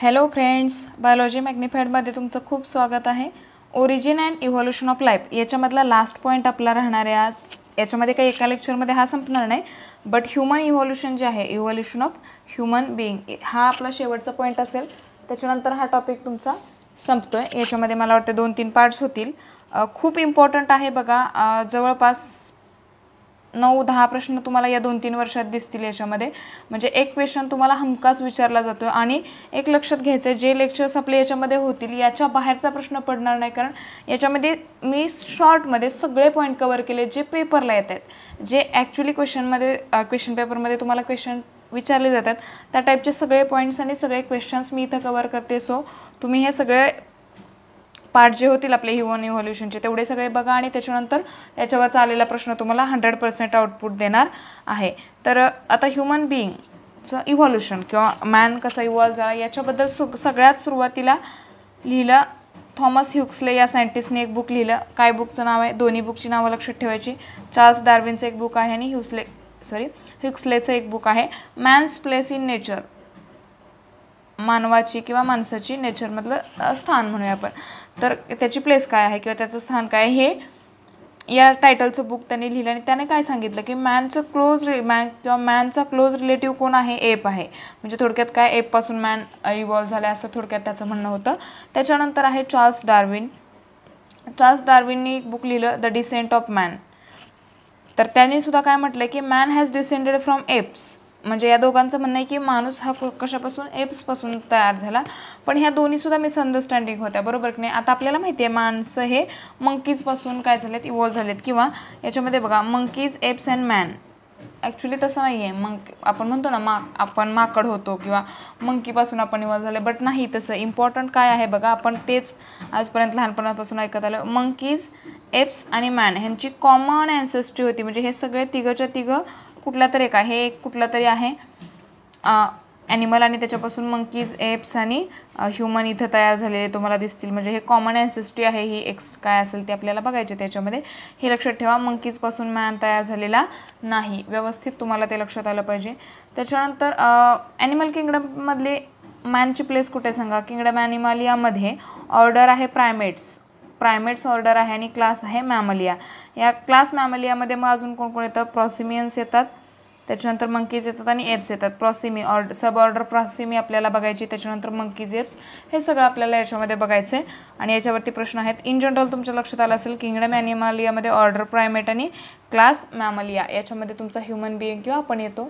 hello friends biology मॅग्निफाईडमध्ये तुमचं खूप स्वागत आहे origin and evolution of life याच्यामधला लास्ट पॉईंट आपला राहणार आहे याच्यामध्ये काही एका लेक्चरमध्ये हा संपणार नाही बट ह्युमन इव्होल्युशन जे आहे इव्होल्युशन ऑफ ह्युमन बिईंग हा आपला शेवटचा पॉईंट असेल त्याच्यानंतर हा टॉपिक तुमचा संपतो आहे याच्यामध्ये मला वाटतं दोन तीन पार्ट्स होतील खूप इम्पॉर्टंट आहे बघा जवळपास नऊ दहा प्रश्न तुम्हाला या दोन तीन वर्षात दिसतील याच्यामध्ये म्हणजे एक क्वेश्चन तुम्हाला हमकास विचारला जातो आणि एक लक्षात घ्यायचं आहे जे लेक्चर्स आपले याच्यामध्ये होतील याच्या बाहेरचा प्रश्न पडणार नाही कारण याच्यामध्ये मी शॉर्टमध्ये सगळे पॉईंट कवर केले जे पेपरला येत आहेत जे ॲक्च्युली क्वेश्चनमध्ये क्वेश्चन पेपरमध्ये तुम्हाला क्वेश्चन विचारले जातात त्या टाईपचे सगळे पॉईंट्स आणि सगळे क्वेश्चन्स मी इथं कवर करते सो तुम्ही हे सगळे पार्ट जे होतील आपले ह्युमन इव्हॉल्युशनचे तेवढे सगळे बघा आणि त्याच्यानंतर याच्यावरचा आलेला प्रश्न तुम्हाला हंड्रेड पर्सेंट आउटपुट देणार आहे तर आता ह्युमन बिईंगचं इव्हॉल्युशन किंवा मॅन कसा इव्हॉल्व झाला याच्याबद्दल सु सगळ्यात सुरुवातीला लिहिलं थॉमस ह्युक्सले या सायंटिस्टने एक बुक लिहिलं काय बुकचं नाव आहे दोन्ही बुकची नावं लक्षात ठेवायची चार्ल्स डार्विनचं एक बुक आहे आणि ह्युसले सॉरी ह्युक्सलेचं एक बुक आहे मॅन्स प्लेस इन नेचर मानवाची किंवा माणसाची नेचरमधलं स्थान म्हणूया आपण तर त्याची प्लेस काय आहे किंवा त्याचं स्थान काय हे या टायटलचं बुक त्यांनी लिहिलं आणि त्याने काय सांगितलं की मॅनचं क्लोज रि मॅन किंवा मॅनचा क्लोज रिलेटिव्ह कोण आहे एप आहे म्हणजे थोडक्यात काय एपपासून मॅन इव्हॉल्व झाला असं थोडक्यात त्याचं म्हणणं होतं त्याच्यानंतर आहे चार्ल्स डार्विन चार्ल्स डार्विननी एक बुक लिहिलं द डिसेंट ऑफ मॅन तर त्यांनी सुद्धा काय म्हटलं की man has descended from apes म्हणजे या दोघांचं म्हणणं आहे की माणूस हा कशापासून एप्सपासून तयार झाला पण ह्या दोन्हीसुद्धा मिसअंडरस्टँडिंग होत्या बरोबर की नाही आता आपल्याला माहिती आहे माणसं हे मंकीजपासून काय झालेत इव्हॉल्व झालेत किंवा याच्यामध्ये बघा monkeys apes and man actually तसं नाही आहे मग आपण म्हणतो ना मा आपण माकड होतो किंवा मंकीपासून आपण इव्हॉल्व्ह झाले बट नाही तसं इम्पॉर्टंट काय आहे बघा आपण तेच आजपर्यंत लहानपणापासून ऐकत आलं मंकीज एप्स आणि मॅन ह्यांची कॉमन ॲन्सेस्ट्री होती म्हणजे हे सगळे तिघंच्या तिघं कुठल्या तरी एक आहे एक कुठला तरी आहे ॲनिमल आणि त्याच्यापासून मंकीज एप्स आणि ह्युमन इथं तयार झालेले तुम्हाला दिसतील म्हणजे हे कॉमन ॲन्सिस्ट्री आहे ही एक्स काय असेल ते आपल्याला बघायचे त्याच्यामध्ये हे लक्षात ठेवा मंकीजपासून मॅन तयार झालेला नाही व्यवस्थित तुम्हाला ते लक्षात आलं पाहिजे त्याच्यानंतर ॲनिमल किंगडममधले मॅनची प्लेस कुठे सांगा किंगडम ॲनिमालियामध्ये ऑर्डर आहे प्रायमेट्स प्रायमेट्स ऑर्डर आहे आणि क्लास आहे मॅमलिया या क्लास मॅमलियामध्ये मग अजून कोणकोण येतं प्रॉसिमियन्स येतात त्याच्यानंतर मंकीज येतात आणि एप्स येतात प्रॉसिमी ऑर्ड सब ऑर्डर प्रॉसिमी आपल्याला बघायची त्याच्यानंतर मंकीज एप्स हे सगळं आपल्याला याच्यामध्ये बघायचं आहे आणि याच्यावरती प्रश्न आहेत इन जनरल तुमच्या लक्षात आलं असेल किंगडम ॲनिमालियामध्ये ऑर्डर प्रायमेट आणि क्लास मॅमलिया याच्यामध्ये तुमचा ह्युमन बिईंग किंवा आपण येतो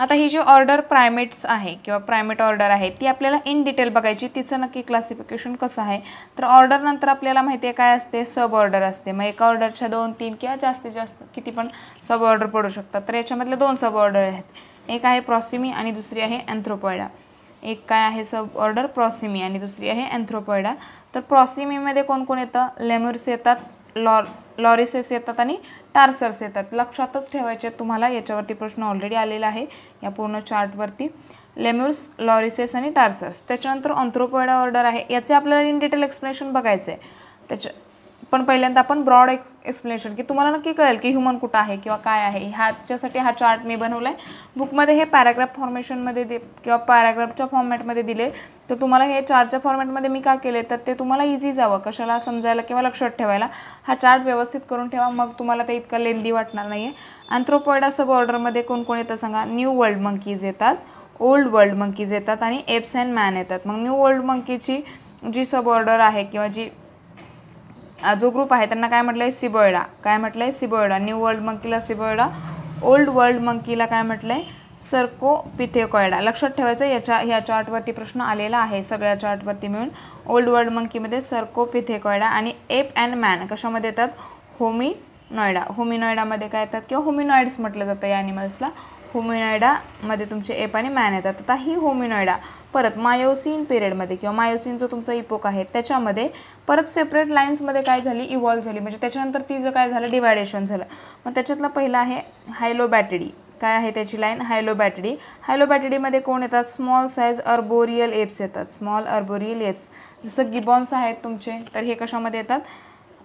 आता ही जी ऑर्डर प्रायमेट्स आहे किंवा प्रायमेट ऑर्डर आहे ती आपल्याला इन डिटेल बघायची तिचं नक्की क्लासिफिकेशन कसं आहे तर ऑर्डरनंतर आपल्याला माहिती आहे काय असते सब ऑर्डर असते मग एका ऑर्डरच्या दोन तीन किंवा जास्तीत जास्त किती पण सब ऑर्डर पडू शकतात तर याच्यामधले दोन सब ऑर्डर आहेत एक आहे प्रॉसिमी आणि दुसरी आहे अँथ्रोपॉयडा एक काय आहे सब ऑर्डर प्रॉसिमी आणि दुसरी आहे अँथ्रोपॉयडा तर प्रॉसिमीमध्ये कोण कोण येतं लेमर्स येतात लॉर लॉरिसेस येतात आणि टार्सर्स येतात लक्षातच ठेवायचे तुम्हाला याच्यावरती प्रश्न ऑलरेडी आलेला आहे या पूर्ण चार्टवरती लेम्युर्स लॉरिसेस आणि टार्सर्स त्याच्यानंतर ऑन्थ्रोपोइडा ऑर्डर आहे याचे आपल्याला इन डिटेल एक्सप्लेनेशन बघायचं आहे त्याच्या पण पहिल्यांदा आपण ब्रॉड एक्स एक्सप्लेनेशन की तुम्हाला नक्की कळेल की ह्युमन कुठं आहे किंवा काय आहे ह्याच्यासाठी हा चार्ट मी बनवला आहे बुकमध्ये हे पॅराग्राफ फॉर्मेशनमध्ये दे किंवा पॅराग्राफच्या फॉर्मॅटमध्ये दिले तर तुम्हाला हे चार्टच्या फॉर्मॅटमध्ये मी का केले तर ते तुम्हाला इझी जावं कशाला समजायला किंवा लक्षात ठेवायला हा चार्ट व्यवस्थित करून ठेवा मग तुम्हाला ते इतकं लेंदी वाटणार नाही आहे अँथ्रोपॉइड सब ऑर्डरमध्ये कोण कोण येतं सांगा न्यू वर्ल्ड मंकीज येतात ओल्ड वर्ल्ड मंकीज येतात आणि एप्स अँड मॅन येतात मग न्यू वर्ल्ड मंकीची जी सब ऑर्डर आहे किंवा जी जो ग्रुप आहे त्यांना काय म्हटलं आहे सिबोयडा काय म्हटलं आहे सिबोयडा न्यू वर्ल्ड मंकीला सिबोयडा ओल्ड वर्ल्ड मंकीला काय म्हटलं आहे सर्को पिथेकॉयडा लक्षात ठेवायचं याच्या ह्या चार्टवरती प्रश्न आलेला आहे सगळ्या चार्टवरती मिळून ओल्ड वर्ल्ड मंकीमध्ये सर्को पिथेकॉयडा आणि एप अँड मॅन कशामध्ये येतात होमी नॉयडा होमिनॉयडामध्ये काय येतात किंवा होमिनॉइड्स म्हटलं जातं या ॲनिमल्सला होमिनॉयडामध्ये तुमचे एप आणि मॅन येतात आता ही होमिनॉयडा परत मायोसिन पिरियडमध्ये किंवा मायोसिन जो तुमचा इपोक आहे त्याच्यामध्ये परत सेपरेट लाईन्समध्ये काय झाली इव्हॉल्व्ह झाली म्हणजे त्याच्यानंतर ती जर काय झालं डिवायडेशन झालं मग त्याच्यातलं पहिलं आहे हायलोबॅटडी काय आहे त्याची लाईन हायलोबॅटडी हायलोबॅटडीमध्ये कोण येतात स्मॉल साईज अर्बोरियल एप्स येतात स्मॉल अर्बोरियल एप्स जसं गिबॉन्स आहेत तुमचे तर हे कशामध्ये येतात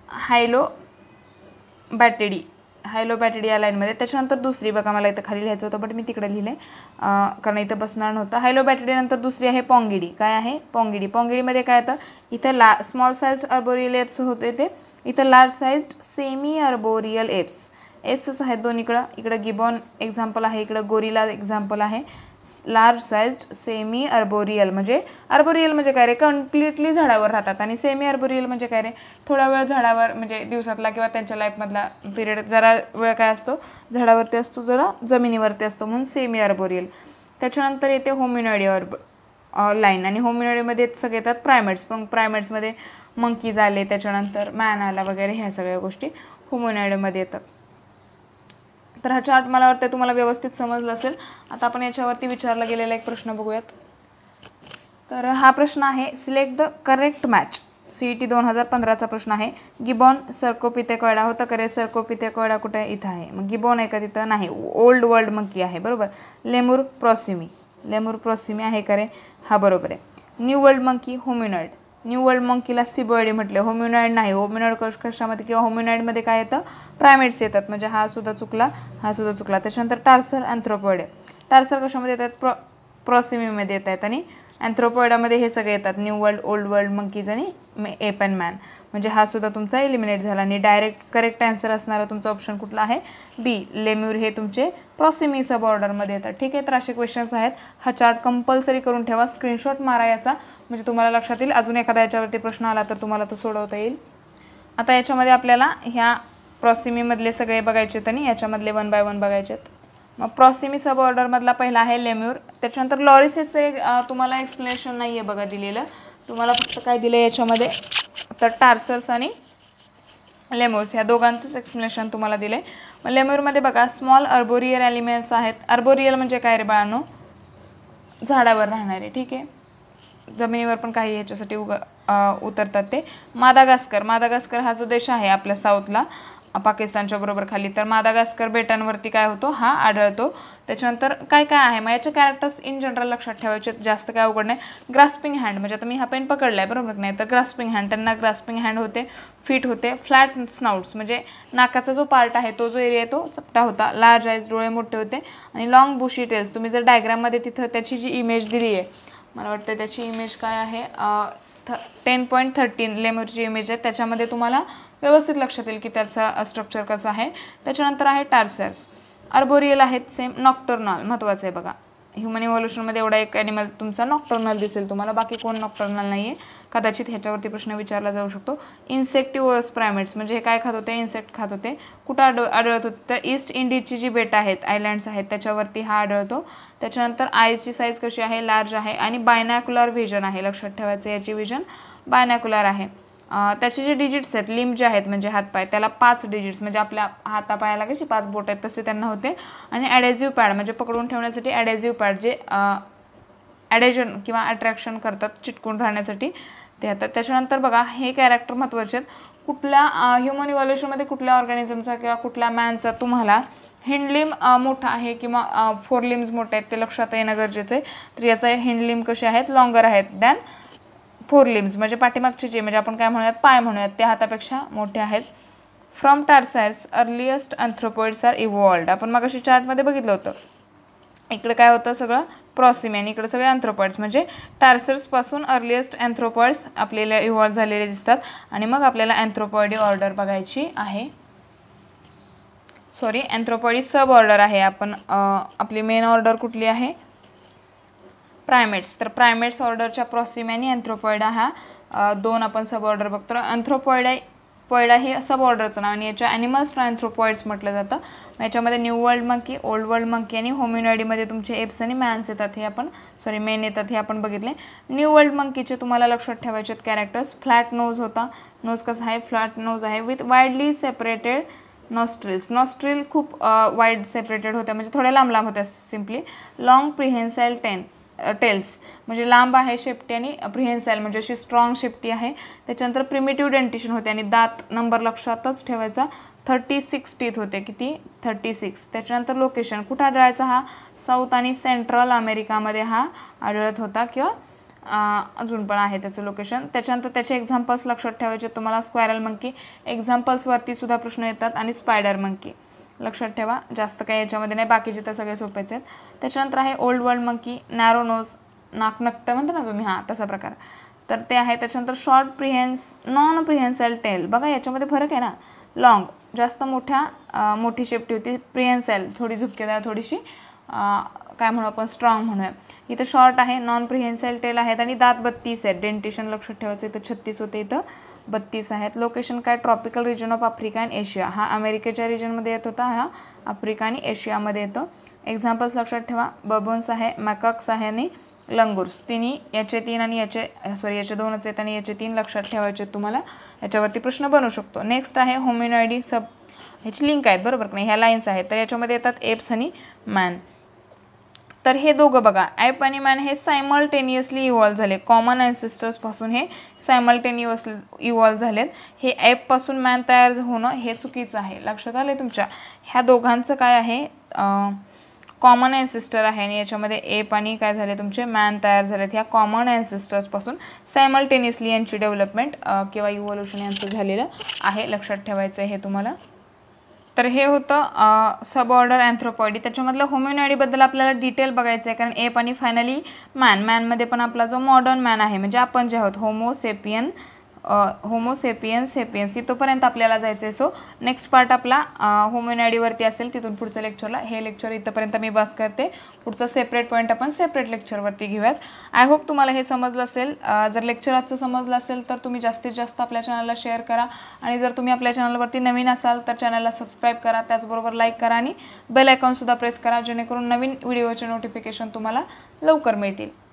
हायलो बॅटेडी हायलोपॅटेड या लाईनमध्ये त्याच्यानंतर दुसरी बघा मला इथं खाली लिहायचं होतं बट मी तिकडे लिहिले कारण इथं बसणार नव्हतं हायलोपॅटेडीनंतर दुसरी आहे पोंगिडी काय आहे पोंगिडी पोंगिडीमध्ये काय होतं इथं ला स्मॉल साईज अर्बोरियल एप्स होते ते इथं large size semi arboreal apes एप्सच आहेत दोन इकडं इकडं गिबॉन एक्झाम्पल आहे इकडं गोरिला एक्झाम्पल आहे लार्ज साईज्ड सेमी अर्बोरियल म्हणजे अर्बोरियल म्हणजे काय रे कम्प्लिटली झाडावर राहतात आणि सेमी अर्बोरियल म्हणजे काय रे थोडा वेळ झाडावर म्हणजे दिवसातला किंवा त्यांच्या लाईफमधला पिरियड जरा वेळ काय असतो झाडावरती असतो जरा जमिनीवरती असतो म्हणून सेमी अर्बोरियल त्याच्यानंतर येते होमिनॉडी अर्ब लाईन आणि होमिनॉडीमध्ये सगळे येतात प्रायमेट्स पण प्रायमेट्समध्ये मंकीज आले त्याच्यानंतर मॅन आला वगैरे ह्या सगळ्या गोष्टी होमिनॉडीमध्ये येतात तर हा चार्ट मला वाटतं तुम्हाला व्यवस्थित समजलं असेल आता आपण याच्यावरती विचारला गेलेला एक प्रश्न बघूयात तर हा प्रश्न आहे select the correct match C E T दोन हजार पंधराचा प्रश्न आहे गिबॉन सर्कोपितेकॉयडा होतं करे कोयडा कुठे इथं आहे मग गिबॉन आहे का तिथं नाही ओल्ड वर्ल्ड मंकी आहे बरोबर लेमूर प्रॉसिमी लेमूर प्रॉसिमी आहे करे हा बरोबर आहे new world monkey hominoid world मंकीला सिबर्डी म्हटले होम्युनॉइड नाही होम्युनॉइड कशामध्ये किंवा होम्युनॉइडमध्ये काय येतं प्रायमेट्स येतात म्हणजे हा सुद्धा चुकला हा सुद्धा चुकला त्याच्यानंतर टार्सर अँथ्रोपॉइड टार्सर कशामध्ये येतात प्रोसिमी मध्ये येत आहेत आणि अँथ्रोपॉइडामध्ये हे सगळे येतात new world old world monkeys आणि एप अँड मॅन म्हणजे हा सुद्धा तुमचा एलिमिनेट झाला आणि डायरेक्ट करेक्ट आन्सर असणारा तुमचा ऑप्शन कुठला आहे बी लेम्यूर हे तुमचे प्रॉसिमी सब ऑर्डरमध्ये येतात ठीक आहे तर असे क्वेश्चन्स आहेत हा चार्ट कंपल्सरी करून ठेवा स्क्रीनशॉट मारा याचा म्हणजे तुम्हाला लक्षात येईल अजून एखादा याच्यावरती प्रश्न आला तर तुम्हाला तो सोडवता येईल आता याच्यामध्ये आपल्याला ह्या प्रॉसिमीमधले सगळे बघायचे आहेत आणि याच्यामधले वन बाय वन बघायचे आहेत मग प्रॉसिमी सब ऑर्डरमधला पहिला आहे लेम्यूर त्याच्यानंतर लॉरिसेसचं एक तुम्हाला एक्सप्लेनेशन नाही आहे बघा दिलेलं तुम्हाला फक्त काय दिलं आहे याच्यामध्ये तर टार्सर्स आणि लेमोर्स ह्या दोघांचंच एक्सप्लेनेशन तुम्हाला दिलं आहे मग लेमोरमध्ये बघा स्मॉल अर्बोरियल एलिमेंट्स आहेत अर्बोरियल म्हणजे काय रे बाळांनो झाडावर राहणारे ठीक आहे जमिनीवर पण काही ह्याच्यासाठी उग उतरतात ते मादागास्कर मादागास्कर हा जो देश आहे आपल्या साऊथला पाकिस्तानच्या बरोबर खाली तर मादागास्कर बेटांवरती काय होतो हा आढळतो त्याच्यानंतर काय काय आहे मग याचे कॅरेक्टर्स इन जनरल लक्षात ठेवायचे जास्त काय अवघड नाही ग्रास्पिंग हँड म्हणजे आता मी हा पेन पकडला आहे बरोबर नाही तर ग्रास्पिंग हँड त्यांना ग्रास्पिंग हँड होते फिट होते फ्लॅट स्नाउट्स म्हणजे नाकाचा जो पार्ट आहे तो जो एरिया आहे तो चपटा होता लार्ज आईज डोळे मोठे होते आणि लॉंग बुशी टेल्स तुम्ही जर डायग्राममध्ये तिथं त्याची जी इमेज दिली आहे मला वाटतं त्याची इमेज काय आहे थ टेन पॉईंट थर्टीन लेमोरची इमेज आहे त्याच्यामध्ये तुम्हाला व्यवस्थित लक्षात येईल की त्याचा स्ट्रक्चर कसं आहे त्याच्यानंतर आहे टार्सर्स अर्बोरियल आहेत सेम नॉक्टर्नल महत्त्वाचं आहे बघा ह्युमन इव्हॉल्युशनमध्ये एवढा एक ॲनिमल तुमचा नॉक्टर्नल दिसेल तुम्हाला बाकी कोण नॉक्टर्नल नाही आहे कदाचित ह्याच्यावरती प्रश्न विचारला जाऊ शकतो इन्सेक्टिवर्स प्रायमेट्स म्हणजे हे काय खात होते इन्सेक्ट खात होते कुठं आढळ आढळत होते तर ईस्ट इंडिजची जी बेटं आहेत आयलँड्स आहेत त्याच्यावरती हा आढळतो त्याच्यानंतर आयची साईज कशी आहे लार्ज आहे आणि बायनॅक्युलर व्हिजन आहे लक्षात ठेवायचं याची व्हिजन बायनॅक्युलर आहे त्याचे जे डिजिट्स आहेत लिंब जे आहेत म्हणजे हातपाय त्याला पाच डिजिट्स म्हणजे आपल्या हातापायाला कशी पाच बोट आहेत तसे त्यांना होते आणि ॲडेझिव्ह पॅड म्हणजे पकडून ठेवण्यासाठी ॲडेझिव्ह पॅड जे ॲडेजन किंवा अट्रॅक्शन करतात चिटकून राहण्यासाठी ते आता त्याच्यानंतर बघा हे कॅरेक्टर महत्त्वाचे आहेत कुठल्या ह्युमन इव्हॉल्युशनमध्ये कुठल्या ऑर्गॅनिझमचा किंवा कुठल्या मॅनचा तुम्हाला हिंडलिम मोठा आहे किंवा फोर लिम्स मोठे आहेत ते लक्षात येणं गरजेचं आहे तर याचा हिंडलिम कसे आहेत लॉंगर आहेत दॅन फोर लिम्स म्हणजे पाठीमागचे जे म्हणजे आपण काय म्हणूयात पाय म्हणूयात ते हातापेक्षा मोठे आहेत from tarsiers earliest anthropoids are evolved आपण मग अशी चार्टमध्ये बघितलं होतं इकडे काय होतं सगळं आणि इकडे सगळे अँथ्रोपॉइड्स म्हणजे टार्सर्सपासून अर्लिएस्ट अँथ्रोपॉइड्स आपल्याला इव्हॉल्व झालेले दिसतात आणि मग आपल्याला अँथ्रोपॉइडी ऑर्डर बघायची आहे सॉरी अँथ्रोपॉडी सब ऑर्डर आहे आपण आपली मेन ऑर्डर कुठली आहे प्रायमेट्स तर प्रायमेट्स ऑर्डरच्या प्रॉसिम आणि अँथ्रोपॉइडा हा दोन आपण सब ऑर्डर बघतो अँथ्रोपॉइडा पॉयडा हे सब ऑर्डरचं नाव आणि याच्या ॲनिमल्स अँथ्रोपॉइड्स म्हटलं जातं याच्यामध्ये new world monkey old world monkey आणि होम्युनॉडीमध्ये तुमचे एप्स आणि मॅन्स येतात हे आपण सॉरी मेन येतात हे आपण बघितले न्यू वर्ल्ड मंकीचे तुम्हाला लक्षात ठेवायचे आहेत कॅरेक्टर्स फ्लॅट नोज होता नोज कसा आहे फ्लॅट नोज आहे with widely separated nostrils nostril खूप वाईड सेपरेटेड होत्या म्हणजे थोड्या लांब लांब होत्या simply long prehensile ten tails म्हणजे लांब आहे शेपटी आणि प्रिहेन्साईल म्हणजे अशी स्ट्रॉंग शेपटी आहे त्याच्यानंतर प्रिमिटिव्ह डेंटिशन होते आणि दात नंबर लक्षातच ठेवायचा थर्टी सिक्स टीथ होते किती थर्टी सिक्स त्याच्यानंतर लोकेशन कुठं आढळायचा हा साऊथ आणि सेंट्रल अमेरिकामध्ये हा आढळत होता किंवा अजून पण आहे त्याचं लोकेशन त्याच्यानंतर त्याचे एक्झाम्पल्स लक्षात ठेवायचे तुम्हाला स्क्वॅरल मंकी एक्झाम्पल्सवरती सुद्धा प्रश्न येतात आणि स्पायडर मंकी लक्षात ठेवा जास्त काही याच्यामध्ये नाही बाकीचे तर सगळे सोपेच आहेत त्याच्यानंतर आहे old world monkey narrow nose नाकनकट म्हणता ना तुम्ही हां तसा प्रकार तर ते आहे त्याच्यानंतर short prehensile non prehensile tail बघा याच्यामध्ये फरक आहे ना लॉंग जास्त मोठ्या मोठी शेपटी होती प्रिहेन्सेल थोडी झुपकेदार थोडीशी काय म्हणू आपण स्ट्रॉंग म्हणूया इथं शॉर्ट आहे नॉन प्रिहेन्साईल टेल आहेत आणि दात बत्तीस आहेत डेंटिशन लक्षात ठेवायचं इथं छत्तीस होते इथं बत्तीस आहेत लोकेशन काय tropical region of Africa and Asia हा अमेरिकेच्या रिजनमध्ये येत होता हा आफ्रिका आणि एशियामध्ये येतो एक्झाम्पल्स लक्षात ठेवा बबोन्स आहे मॅकॉक्स आहे आणि लंगूर्स तिन्ही याचे तीन आणि याचे सॉरी याचे दोनच आहेत आणि याचे तीन लक्षात ठेवायचे तुम्हाला याच्यावरती प्रश्न बनू शकतो नेक्स्ट आहे होमिनॉयडी सब ह्याची लिंक आहेत बरोबर नाही ह्या लाईन्स आहेत तर याच्यामध्ये येतात एप्स आणि मॅन तर हे दोघं बघा ॲप आणि मॅन हे सायमल्टेनियसली इव्हॉल्व झाले कॉमन पासून हे सायमल्टेनियस इव्हॉल्व झालेत हे ॲपपासून मॅन तयार होणं हे चुकीचं आहे लक्षात आलं तुमच्या ह्या दोघांचं काय आहे कॉमन सिस्टर आहे आणि याच्यामध्ये एप आणि काय झाले तुमचे मॅन तयार झालेत ह्या कॉमन पासून सायमल्टेनियसली यांची डेव्हलपमेंट किंवा इव्होल्यूशन यांचं झालेलं आहे लक्षात ठेवायचं आहे हे तुम्हाला तर हे होतं सब ऑर्डर अँथ्रोपॉइडी त्याच्यामधलं होमिओनॉडीबद्दल आपल्याला डिटेल बघायचं आहे कारण एप आणि फायनली मॅन मॅनमध्ये पण आपला जो मॉडर्न मॅन आहे म्हणजे आपण जे आहोत होमोसेपियन होमोसेपियन्स सेपियन्स इथंपर्यंत आपल्याला जायचं आहे सो नेक्स्ट पार्ट आपला होमोनॅडीवरती असेल तिथून पुढचं लेक्चरला हे लेक्चर इथंपर्यंत मी बस करते पुढचा सेपरेट पॉईंट आपण सेपरेट लेक्चरवरती घेऊयात आय होप तुम्हाला हे समजलं असेल जर लेक्चर आजचं समजलं असेल तर तुम्ही जास्तीत जास्त आपल्या चॅनलला शेअर करा आणि जर तुम्ही आपल्या चॅनलवरती नवीन असाल तर चॅनलला सबस्क्राईब करा त्याचबरोबर लाईक करा आणि बेल आयकॉनसुद्धा प्रेस करा जेणेकरून नवीन व्हिडिओचे नोटिफिकेशन तुम्हाला लवकर मिळतील